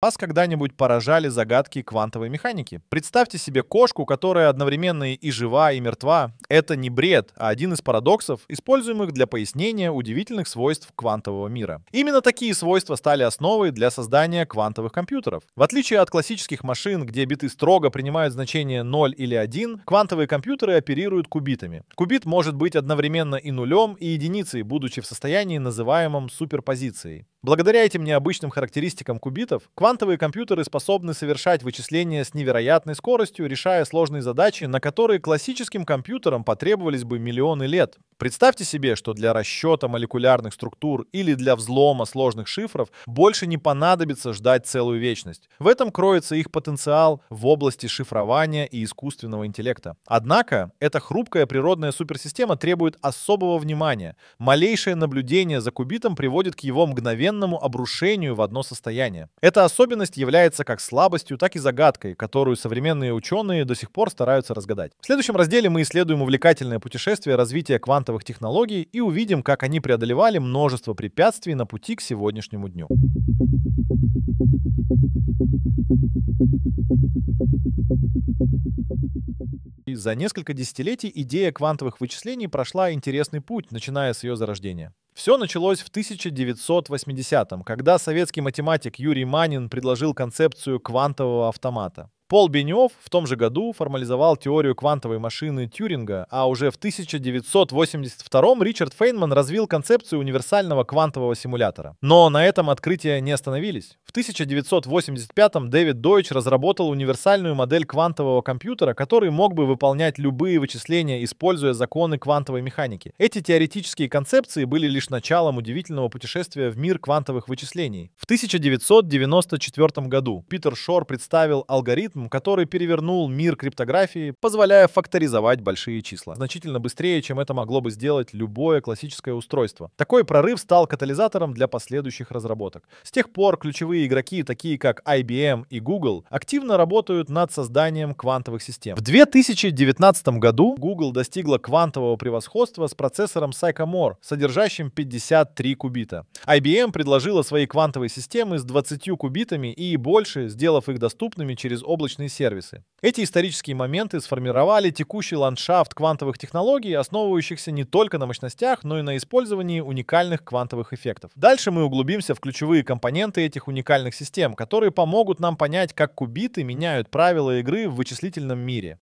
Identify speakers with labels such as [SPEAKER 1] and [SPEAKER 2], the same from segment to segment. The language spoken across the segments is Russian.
[SPEAKER 1] Вас когда-нибудь поражали загадки квантовой механики? Представьте себе кошку, которая одновременно и жива, и мертва. Это не бред, а один из парадоксов, используемых для пояснения удивительных свойств квантового мира. Именно такие свойства стали основой для создания квантовых компьютеров. В отличие от классических машин, где биты строго принимают значение 0 или 1, квантовые компьютеры оперируют кубитами. Кубит может быть одновременно и нулем, и единицей, будучи в состоянии называемом суперпозицией. Благодаря этим необычным характеристикам кубитов, квантовые компьютеры способны совершать вычисления с невероятной скоростью, решая сложные задачи, на которые классическим компьютерам потребовались бы миллионы лет. Представьте себе, что для расчета молекулярных структур или для взлома сложных шифров больше не понадобится ждать целую вечность. В этом кроется их потенциал в области шифрования и искусственного интеллекта. Однако, эта хрупкая природная суперсистема требует особого внимания. Малейшее наблюдение за кубитом приводит к его мгновенному обрушению в одно состояние. Эта особенность является как слабостью, так и загадкой, которую современные ученые до сих пор стараются разгадать. В следующем разделе мы исследуем увлекательное путешествие развития квантовой квантовых технологий и увидим, как они преодолевали множество препятствий на пути к сегодняшнему дню. И за несколько десятилетий идея квантовых вычислений прошла интересный путь, начиная с ее зарождения. Все началось в 1980-м, когда советский математик Юрий Манин предложил концепцию квантового автомата. Пол Бенев в том же году формализовал теорию квантовой машины Тьюринга, а уже в 1982 м Ричард Фейнман развил концепцию универсального квантового симулятора. Но на этом открытия не остановились. В 1985 м Дэвид Дойч разработал универсальную модель квантового компьютера, который мог бы выполнять любые вычисления, используя законы квантовой механики. Эти теоретические концепции были лишь лишь началом удивительного путешествия в мир квантовых вычислений. В 1994 году Питер Шор представил алгоритм, который перевернул мир криптографии, позволяя факторизовать большие числа. Значительно быстрее, чем это могло бы сделать любое классическое устройство. Такой прорыв стал катализатором для последующих разработок. С тех пор ключевые игроки, такие как IBM и Google, активно работают над созданием квантовых систем. В 2019 году Google достигла квантового превосходства с процессором Sycamore, содержащим 53 кубита. IBM предложила свои квантовые системы с 20 кубитами и больше, сделав их доступными через облачные сервисы. Эти исторические моменты сформировали текущий ландшафт квантовых технологий, основывающихся не только на мощностях, но и на использовании уникальных квантовых эффектов. Дальше мы углубимся в ключевые компоненты этих уникальных систем, которые помогут нам понять, как кубиты меняют правила игры в вычислительном мире.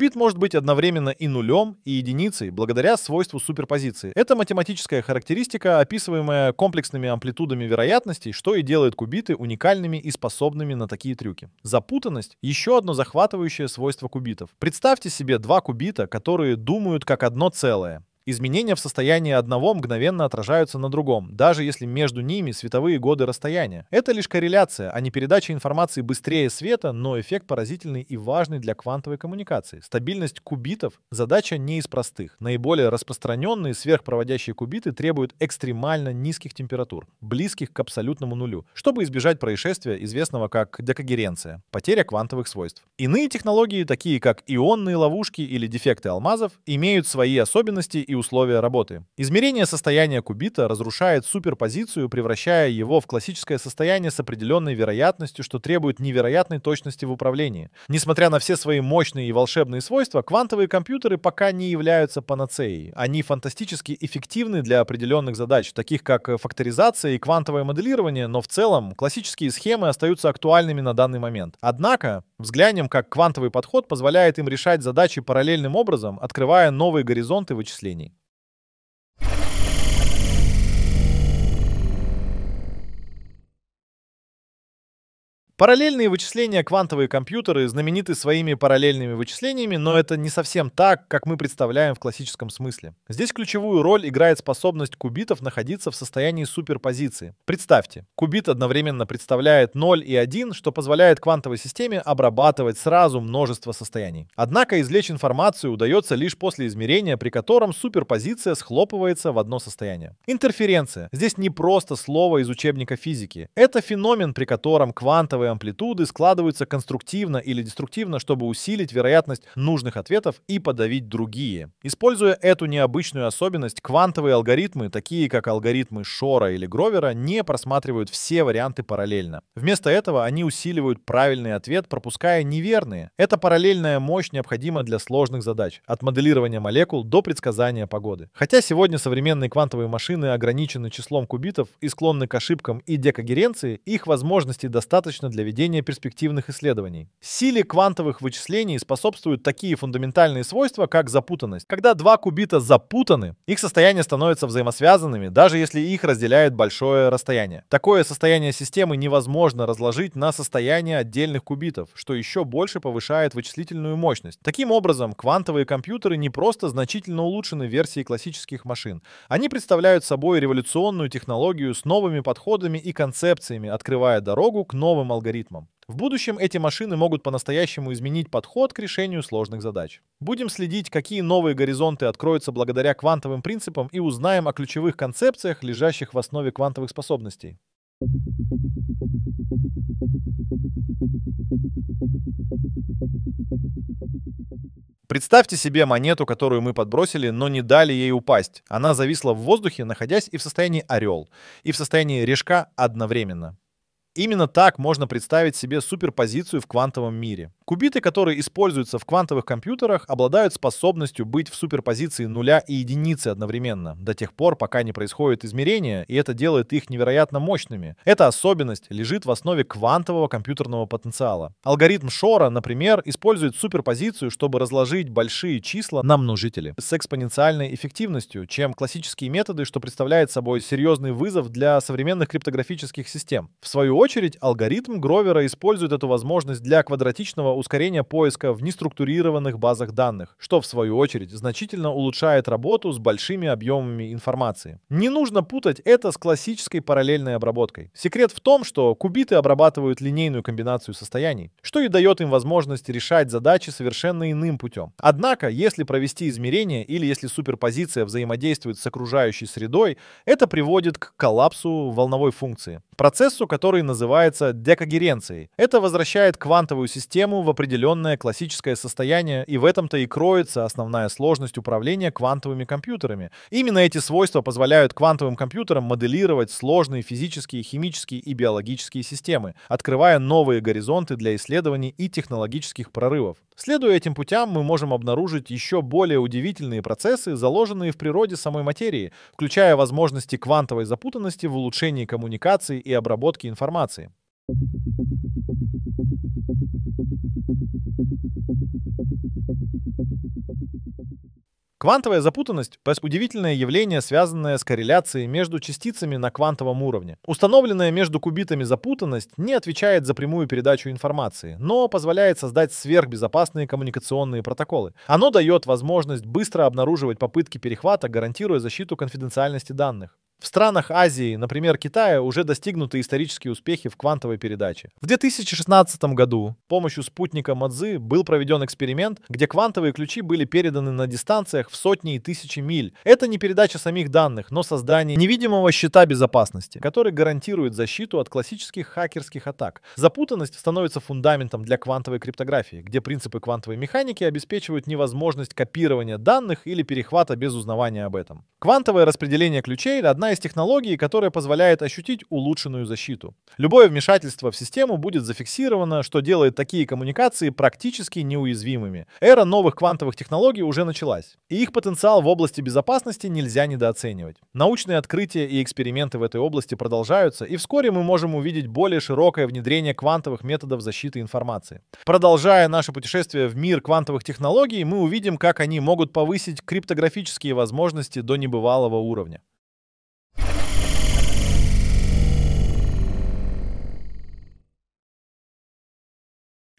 [SPEAKER 1] Бит может быть одновременно и нулем, и единицей, благодаря свойству суперпозиции. Это математическая характеристика, описываемая комплексными амплитудами вероятностей, что и делает кубиты уникальными и способными на такие трюки. Запутанность — еще одно захватывающее свойство кубитов. Представьте себе два кубита, которые думают как одно целое. Изменения в состоянии одного мгновенно отражаются на другом, даже если между ними световые годы расстояния. Это лишь корреляция, а не передача информации быстрее света, но эффект поразительный и важный для квантовой коммуникации. Стабильность кубитов – задача не из простых. Наиболее распространенные сверхпроводящие кубиты требуют экстремально низких температур, близких к абсолютному нулю, чтобы избежать происшествия, известного как декогеренция – потеря квантовых свойств. Иные технологии, такие как ионные ловушки или дефекты алмазов, имеют свои особенности и условия работы. Измерение состояния кубита разрушает суперпозицию, превращая его в классическое состояние с определенной вероятностью, что требует невероятной точности в управлении. Несмотря на все свои мощные и волшебные свойства, квантовые компьютеры пока не являются панацеей. Они фантастически эффективны для определенных задач, таких как э, факторизация и квантовое моделирование, но в целом классические схемы остаются актуальными на данный момент. Однако, взглянем, как квантовый подход позволяет им решать задачи параллельным образом, открывая новые горизонты вычислений. Параллельные вычисления квантовые компьютеры знамениты своими параллельными вычислениями, но это не совсем так, как мы представляем в классическом смысле. Здесь ключевую роль играет способность кубитов находиться в состоянии суперпозиции. Представьте, кубит одновременно представляет 0 и 1, что позволяет квантовой системе обрабатывать сразу множество состояний. Однако извлечь информацию удается лишь после измерения, при котором суперпозиция схлопывается в одно состояние. Интерференция. Здесь не просто слово из учебника физики. Это феномен, при котором квантовые новые амплитуды складываются конструктивно или деструктивно, чтобы усилить вероятность нужных ответов и подавить другие. Используя эту необычную особенность, квантовые алгоритмы, такие как алгоритмы Шора или Гровера, не просматривают все варианты параллельно. Вместо этого они усиливают правильный ответ, пропуская неверные. Эта параллельная мощь необходима для сложных задач, от моделирования молекул до предсказания погоды. Хотя сегодня современные квантовые машины ограничены числом кубитов и склонны к ошибкам и декогеренции, их возможностей достаточно для для ведения перспективных исследований. Силе квантовых вычислений способствуют такие фундаментальные свойства, как запутанность. Когда два кубита запутаны, их состояние становится взаимосвязанными, даже если их разделяет большое расстояние. Такое состояние системы невозможно разложить на состояние отдельных кубитов, что еще больше повышает вычислительную мощность. Таким образом, квантовые компьютеры не просто значительно улучшены версии классических машин, они представляют собой революционную технологию с новыми подходами и концепциями, открывая дорогу к новым алгоритмам алгоритмам. В будущем эти машины могут по-настоящему изменить подход к решению сложных задач. Будем следить, какие новые горизонты откроются благодаря квантовым принципам и узнаем о ключевых концепциях, лежащих в основе квантовых способностей. Представьте себе монету, которую мы подбросили, но не дали ей упасть. Она зависла в воздухе, находясь и в состоянии орел, и в состоянии решка одновременно. Именно так можно представить себе суперпозицию в квантовом мире. Кубиты, которые используются в квантовых компьютерах, обладают способностью быть в суперпозиции нуля и единицы одновременно, до тех пор, пока не происходит измерение, и это делает их невероятно мощными. Эта особенность лежит в основе квантового компьютерного потенциала. Алгоритм Шора, например, использует суперпозицию, чтобы разложить большие числа на множители с экспоненциальной эффективностью, чем классические методы, что представляет собой серьезный вызов для современных криптографических систем. В свою очередь, алгоритм Гровера использует эту возможность для квадратичного ускорения поиска в неструктурированных базах данных, что, в свою очередь, значительно улучшает работу с большими объемами информации. Не нужно путать это с классической параллельной обработкой. Секрет в том, что кубиты обрабатывают линейную комбинацию состояний, что и дает им возможность решать задачи совершенно иным путем. Однако, если провести измерение или если суперпозиция взаимодействует с окружающей средой, это приводит к коллапсу волновой функции. Процессу, который называется декогеренцией. Это возвращает квантовую систему в определенное классическое состояние, и в этом-то и кроется основная сложность управления квантовыми компьютерами. Именно эти свойства позволяют квантовым компьютерам моделировать сложные физические, химические и биологические системы, открывая новые горизонты для исследований и технологических прорывов. Следуя этим путям, мы можем обнаружить еще более удивительные процессы, заложенные в природе самой материи, включая возможности квантовой запутанности в улучшении коммуникации и обработки информации информации. Квантовая запутанность – удивительное явление, связанное с корреляцией между частицами на квантовом уровне. Установленная между кубитами запутанность не отвечает за прямую передачу информации, но позволяет создать сверхбезопасные коммуникационные протоколы. Оно дает возможность быстро обнаруживать попытки перехвата, гарантируя защиту конфиденциальности данных. В странах Азии, например, Китая, уже достигнуты исторические успехи в квантовой передаче. В 2016 году с помощью спутника Мадзы был проведен эксперимент, где квантовые ключи были переданы на дистанциях в сотни и тысячи миль. Это не передача самих данных, но создание невидимого щита безопасности, который гарантирует защиту от классических хакерских атак. Запутанность становится фундаментом для квантовой криптографии, где принципы квантовой механики обеспечивают невозможность копирования данных или перехвата без узнавания об этом. Квантовое распределение ключей — одна одна из технологий, которая позволяет ощутить улучшенную защиту. Любое вмешательство в систему будет зафиксировано, что делает такие коммуникации практически неуязвимыми. Эра новых квантовых технологий уже началась, и их потенциал в области безопасности нельзя недооценивать. Научные открытия и эксперименты в этой области продолжаются, и вскоре мы можем увидеть более широкое внедрение квантовых методов защиты информации. Продолжая наше путешествие в мир квантовых технологий, мы увидим, как они могут повысить криптографические возможности до небывалого уровня.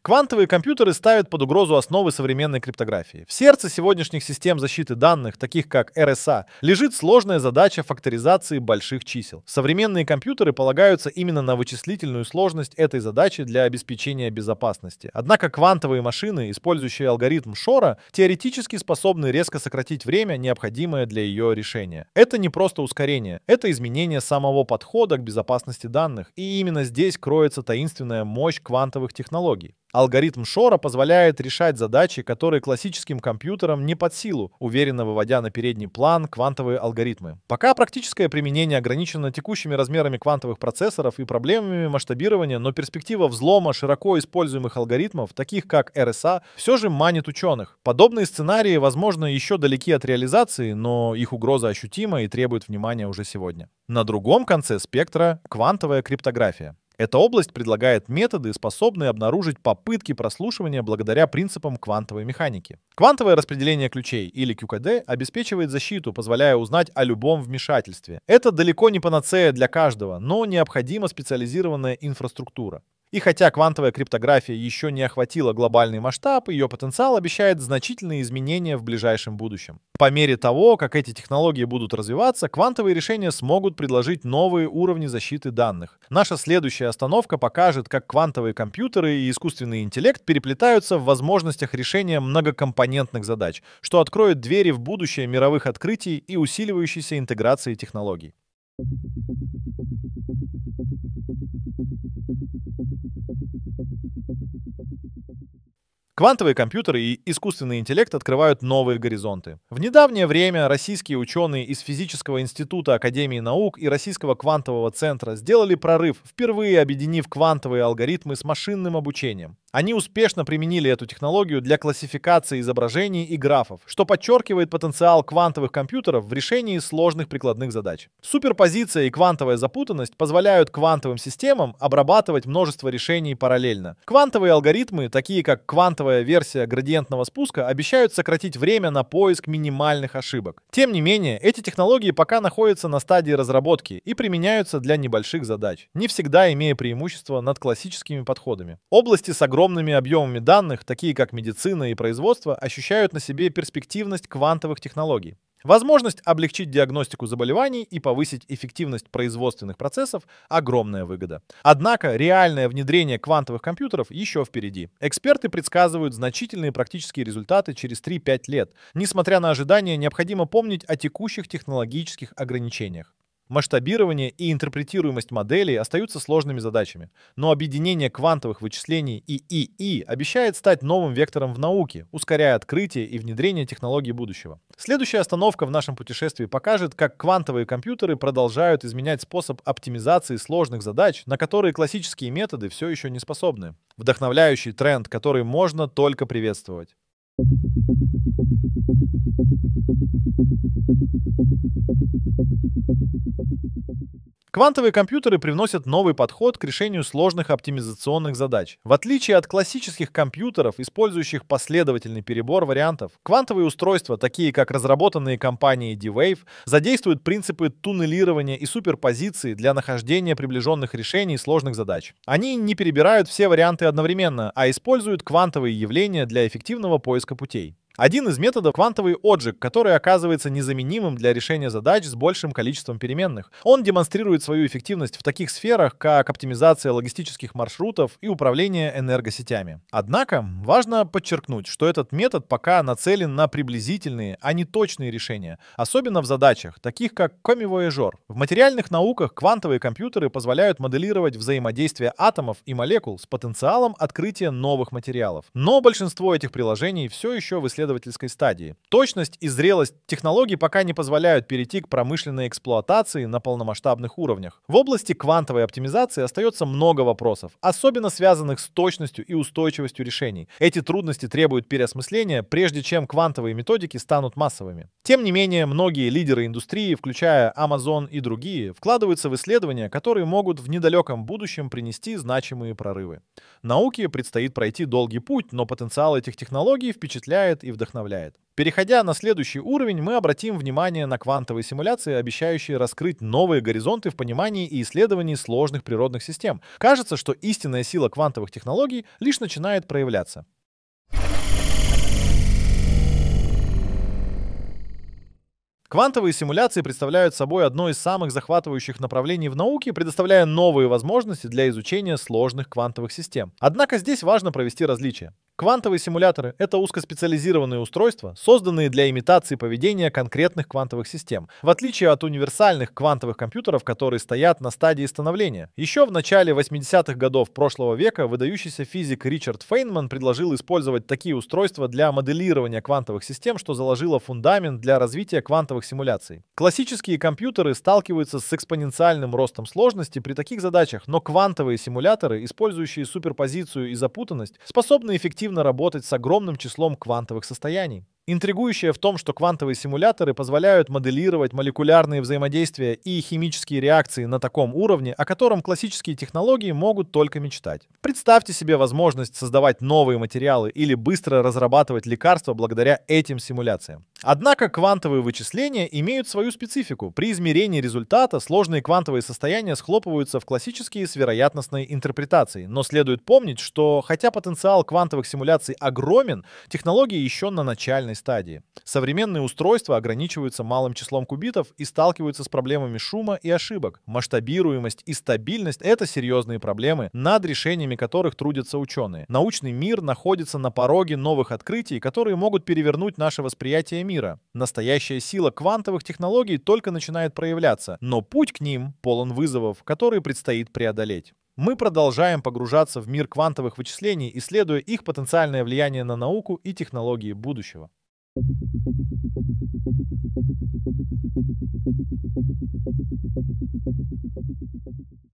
[SPEAKER 1] Квантовые компьютеры ставят под угрозу основы современной криптографии. В сердце сегодняшних систем защиты данных, таких как RSA, а, лежит сложная задача факторизации больших чисел. Современные компьютеры полагаются именно на вычислительную сложность этой задачи для обеспечения безопасности. Однако квантовые машины, использующие алгоритм Шора, теоретически способны резко сократить время, необходимое для ее решения. Это не просто ускорение, это изменение самого подхода к безопасности данных, и именно здесь кроется таинственная мощь квантовых технологий. Алгоритм Шора позволяет решать задачи, которые классическим компьютерам не под силу, уверенно выводя на передний план квантовые алгоритмы. Пока практическое применение ограничено текущими размерами квантовых процессоров и проблемами масштабирования, но перспектива взлома широко используемых алгоритмов, таких как RSA, а, все же манит ученых. Подобные сценарии, возможно, еще далеки от реализации, но их угроза ощутима и требует внимания уже сегодня. На другом конце спектра — квантовая криптография. Эта область предлагает методы, способные обнаружить попытки прослушивания благодаря принципам квантовой механики. Квантовое распределение ключей, или QKD, обеспечивает защиту, позволяя узнать о любом вмешательстве. Это далеко не панацея для каждого, но необходима специализированная инфраструктура. И хотя квантовая криптография еще не охватила глобальный масштаб, ее потенциал обещает значительные изменения в ближайшем будущем. По мере того, как эти технологии будут развиваться, квантовые решения смогут предложить новые уровни защиты данных. Наша следующая остановка покажет, как квантовые компьютеры и искусственный интеллект переплетаются в возможностях решения многокомпонентных задач, что откроет двери в будущее мировых открытий и усиливающейся интеграции технологий. Квантовые компьютеры и искусственный интеллект открывают новые горизонты. В недавнее время российские ученые из Физического института Академии наук и Российского квантового центра сделали прорыв, впервые объединив квантовые алгоритмы с машинным обучением. Они успешно применили эту технологию для классификации изображений и графов, что подчеркивает потенциал квантовых компьютеров в решении сложных прикладных задач. Суперпозиция и квантовая запутанность позволяют квантовым системам обрабатывать множество решений параллельно. Квантовые алгоритмы, такие как квантовая версия градиентного спуска, обещают сократить время на поиск минимальных ошибок. Тем не менее, эти технологии пока находятся на стадии разработки и применяются для небольших задач, не всегда имея преимущество над классическими подходами. Области с огромным огромными объемами данных, такие как медицина и производство, ощущают на себе перспективность квантовых технологий. Возможность облегчить диагностику заболеваний и повысить эффективность производственных процессов – огромная выгода. Однако реальное внедрение квантовых компьютеров еще впереди. Эксперты предсказывают значительные практические результаты через 3-5 лет. Несмотря на ожидания, необходимо помнить о текущих технологических ограничениях масштабирование и интерпретируемость моделей остаются сложными задачами, но объединение квантовых вычислений и ИИ обещает стать новым вектором в науке, ускоряя открытие и внедрение технологий будущего. Следующая остановка в нашем путешествии покажет, как квантовые компьютеры продолжают изменять способ оптимизации сложных задач, на которые классические методы все еще не способны. Вдохновляющий тренд, который можно только приветствовать. Квантовые компьютеры привносят новый подход к решению сложных оптимизационных задач. В отличие от классических компьютеров, использующих последовательный перебор вариантов, квантовые устройства, такие как разработанные компанией D-Wave, задействуют принципы туннелирования и суперпозиции для нахождения приближенных решений сложных задач. Они не перебирают все варианты одновременно, а используют квантовые явления для эффективного поиска путей. Один из методов — квантовый отжиг, который оказывается незаменимым для решения задач с большим количеством переменных. Он демонстрирует свою эффективность в таких сферах, как оптимизация логистических маршрутов и управление энергосетями. Однако, важно подчеркнуть, что этот метод пока нацелен на приблизительные, а не точные решения, особенно в задачах, таких как комивояжер. В материальных науках квантовые компьютеры позволяют моделировать взаимодействие атомов и молекул с потенциалом открытия новых материалов. Но большинство этих приложений все еще в исследовании исследовательской стадии. Точность и зрелость технологий пока не позволяют перейти к промышленной эксплуатации на полномасштабных уровнях. В области квантовой оптимизации остается много вопросов, особенно связанных с точностью и устойчивостью решений. Эти трудности требуют переосмысления, прежде чем квантовые методики станут массовыми. Тем не менее, многие лидеры индустрии, включая Amazon и другие, вкладываются в исследования, которые могут в недалеком будущем принести значимые прорывы. Науке предстоит пройти долгий путь, но потенциал этих технологий впечатляет и и вдохновляет. Переходя на следующий уровень, мы обратим внимание на квантовые симуляции, обещающие раскрыть новые горизонты в понимании и исследовании сложных природных систем. Кажется, что истинная сила квантовых технологий лишь начинает проявляться. Квантовые симуляции представляют собой одно из самых захватывающих направлений в науке, предоставляя новые возможности для изучения сложных квантовых систем. Однако здесь важно провести различие. Квантовые симуляторы — это узкоспециализированные устройства, созданные для имитации поведения конкретных квантовых систем, в отличие от универсальных квантовых компьютеров, которые стоят на стадии становления. Еще в начале 80-х годов прошлого века выдающийся физик Ричард Фейнман предложил использовать такие устройства для моделирования квантовых систем, что заложило фундамент для развития квантовых симуляций. Классические компьютеры сталкиваются с экспоненциальным ростом сложности при таких задачах, но квантовые симуляторы, использующие суперпозицию и запутанность, способны эффективно эффективно работать с огромным числом квантовых состояний. Интригующее в том, что квантовые симуляторы позволяют моделировать молекулярные взаимодействия и химические реакции на таком уровне, о котором классические технологии могут только мечтать. Представьте себе возможность создавать новые материалы или быстро разрабатывать лекарства благодаря этим симуляциям. Однако квантовые вычисления имеют свою специфику. При измерении результата сложные квантовые состояния схлопываются в классические с вероятностной интерпретацией. Но следует помнить, что хотя потенциал квантовых симуляций огромен, технология еще на начальной стадии. Современные устройства ограничиваются малым числом кубитов и сталкиваются с проблемами шума и ошибок. Масштабируемость и стабильность — это серьезные проблемы, над решениями которых трудятся ученые. Научный мир находится на пороге новых открытий, которые могут перевернуть наше восприятие мира. Настоящая сила квантовых технологий только начинает проявляться, но путь к ним полон вызовов, которые предстоит преодолеть. Мы продолжаем погружаться в мир квантовых вычислений, исследуя их потенциальное влияние на науку и технологии будущего.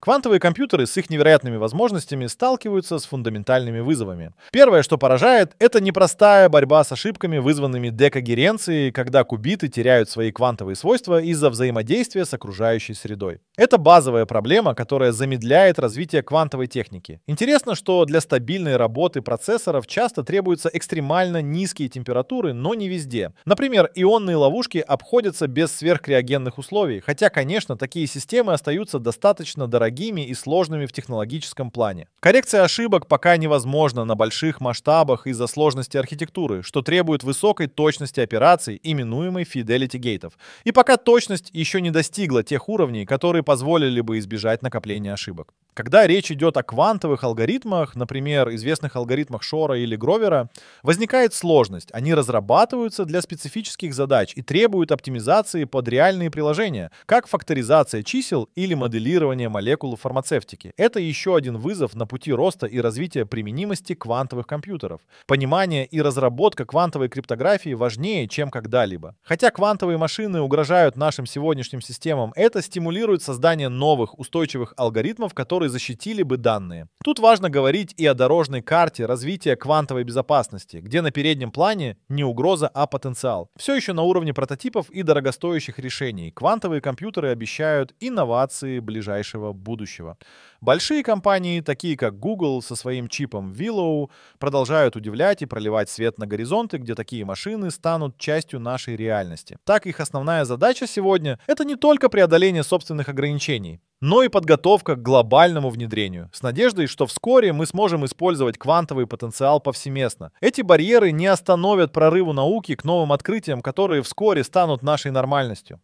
[SPEAKER 1] Квантовые компьютеры с их невероятными возможностями сталкиваются с фундаментальными вызовами. Первое, что поражает, это непростая борьба с ошибками, вызванными декогеренцией, когда кубиты теряют свои квантовые свойства из-за взаимодействия с окружающей средой. Это базовая проблема, которая замедляет развитие квантовой техники. Интересно, что для стабильной работы процессоров часто требуются экстремально низкие температуры, но не везде. Например, ионные ловушки обходятся без сверхкреогенных условий, хотя, конечно, такие системы остаются достаточно дорогими дорогими и сложными в технологическом плане. Коррекция ошибок пока невозможна на больших масштабах из-за сложности архитектуры, что требует высокой точности операций, именуемой fidelity гейтов. И пока точность еще не достигла тех уровней, которые позволили бы избежать накопления ошибок. Когда речь идет о квантовых алгоритмах, например, известных алгоритмах Шора или Гровера, возникает сложность. Они разрабатываются для специфических задач и требуют оптимизации под реальные приложения, как факторизация чисел или моделирование молекул фармацевтики. Это еще один вызов на пути роста и развития применимости квантовых компьютеров. Понимание и разработка квантовой криптографии важнее, чем когда-либо. Хотя квантовые машины угрожают нашим сегодняшним системам, это стимулирует создание новых устойчивых алгоритмов, которые которые защитили бы данные. Тут важно говорить и о дорожной карте развития квантовой безопасности, где на переднем плане не угроза, а потенциал. Все еще на уровне прототипов и дорогостоящих решений. Квантовые компьютеры обещают инновации ближайшего будущего. Большие компании, такие как Google со своим чипом Willow, продолжают удивлять и проливать свет на горизонты, где такие машины станут частью нашей реальности. Так их основная задача сегодня — это не только преодоление собственных ограничений, но и подготовка к глобальному внедрению, с надеждой, что вскоре мы сможем использовать квантовый потенциал повсеместно. Эти барьеры не остановят прорыву науки к новым открытиям, которые вскоре станут нашей нормальностью.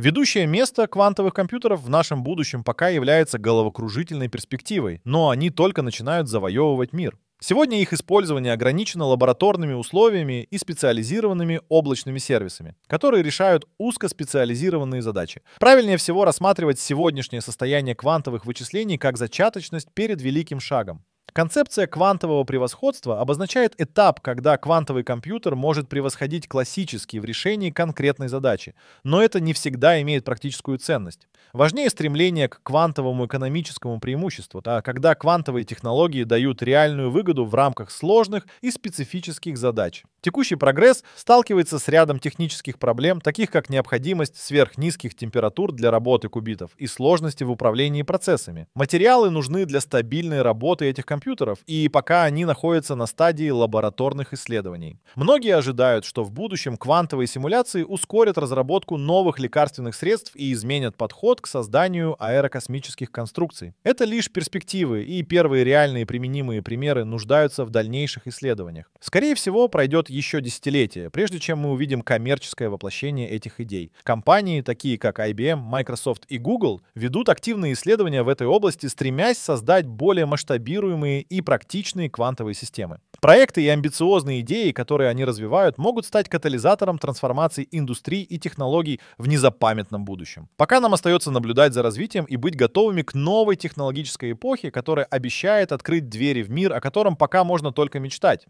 [SPEAKER 1] Ведущее место квантовых компьютеров в нашем будущем пока является головокружительной перспективой, но они только начинают завоевывать мир. Сегодня их использование ограничено лабораторными условиями и специализированными облачными сервисами, которые решают узкоспециализированные задачи. Правильнее всего рассматривать сегодняшнее состояние квантовых вычислений как зачаточность перед великим шагом. Концепция квантового превосходства обозначает этап, когда квантовый компьютер может превосходить классический в решении конкретной задачи, но это не всегда имеет практическую ценность. Важнее стремление к квантовому экономическому преимуществу, а когда квантовые технологии дают реальную выгоду в рамках сложных и специфических задач. Текущий прогресс сталкивается с рядом технических проблем, таких как необходимость сверхнизких температур для работы кубитов и сложности в управлении процессами. Материалы нужны для стабильной работы этих компьютеров, и пока они находятся на стадии лабораторных исследований. Многие ожидают, что в будущем квантовые симуляции ускорят разработку новых лекарственных средств и изменят подход к созданию аэрокосмических конструкций. Это лишь перспективы, и первые реальные применимые примеры нуждаются в дальнейших исследованиях. Скорее всего, пройдет еще десятилетие, прежде чем мы увидим коммерческое воплощение этих идей. Компании, такие как IBM, Microsoft и Google, ведут активные исследования в этой области, стремясь создать более масштабируемые используемые и практичные квантовые системы. Проекты и амбициозные идеи, которые они развивают, могут стать катализатором трансформации индустрий и технологий в незапамятном будущем. Пока нам остается наблюдать за развитием и быть готовыми к новой технологической эпохе, которая обещает открыть двери в мир, о котором пока можно только мечтать.